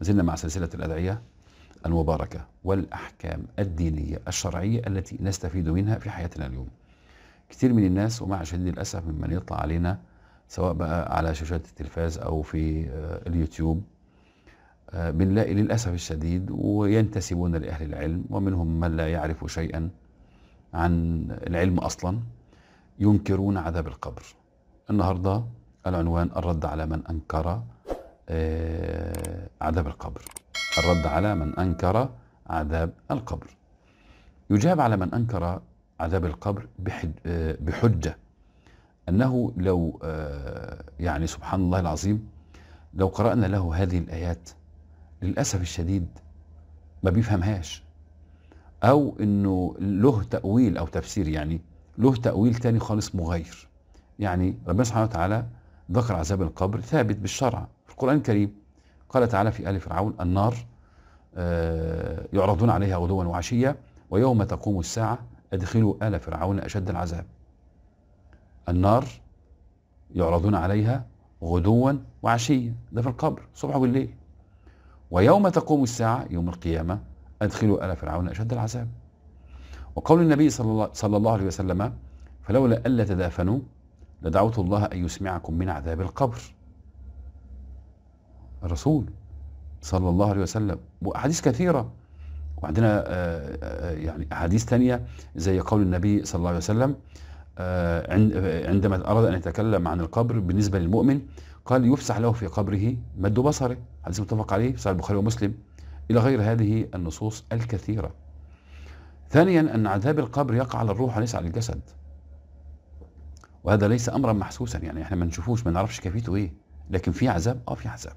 ما زلنا مع سلسلة الأدعية المباركة والأحكام الدينية الشرعية التي نستفيد منها في حياتنا اليوم كثير من الناس ومع شديد الأسف ممن يطلع علينا سواء بقى على شاشات التلفاز أو في آه، اليوتيوب آه، بنلاقي للأسف الشديد وينتسبون لأهل العلم ومنهم من لا يعرف شيئا عن العلم أصلا ينكرون عذاب القبر النهاردة العنوان الرد على من أنكر آه، عذاب القبر الرد على من أنكر عذاب القبر يجاب على من أنكر عذاب القبر آه، بحجة أنه لو آه، يعني سبحان الله العظيم لو قرأنا له هذه الآيات للأسف الشديد ما بيفهمهاش أو أنه له تأويل أو تفسير يعني له تأويل تاني خالص مغير يعني ربنا سبحانه وتعالى ذكر عذاب القبر ثابت بالشرع القرآن الكريم قال تعالى في آل فرعون النار آه، يعرضون عليها غدوا وعشية ويوم تقوم الساعة أدخلوا آل فرعون أشد العذاب النار يعرضون عليها غدوا وعشية ده في القبر صبح والليل ويوم تقوم الساعة يوم القيامة أدخلوا آل فرعون أشد العذاب وقول النبي صلى الله, صلى الله عليه وسلم فلولا ألا تدافنوا لدعوت الله أن يسمعكم من عذاب القبر الرسول صلى الله عليه وسلم وأحاديث كثيرة وعندنا آه، آه، يعني أحاديث ثانية زي قول النبي صلى الله عليه وسلم آه، عندما أراد أن يتكلم عن القبر بالنسبة للمؤمن قال يفسح له في قبره مد بصره حديث متفق عليه في صحيح البخاري ومسلم إلى غير هذه النصوص الكثيرة ثانيا أن عذاب القبر يقع على الروح وليس على الجسد وهذا ليس أمرا محسوسا يعني احنا ما نشوفوش ما نعرفش كيفيته ايه لكن في عذاب اه في عذاب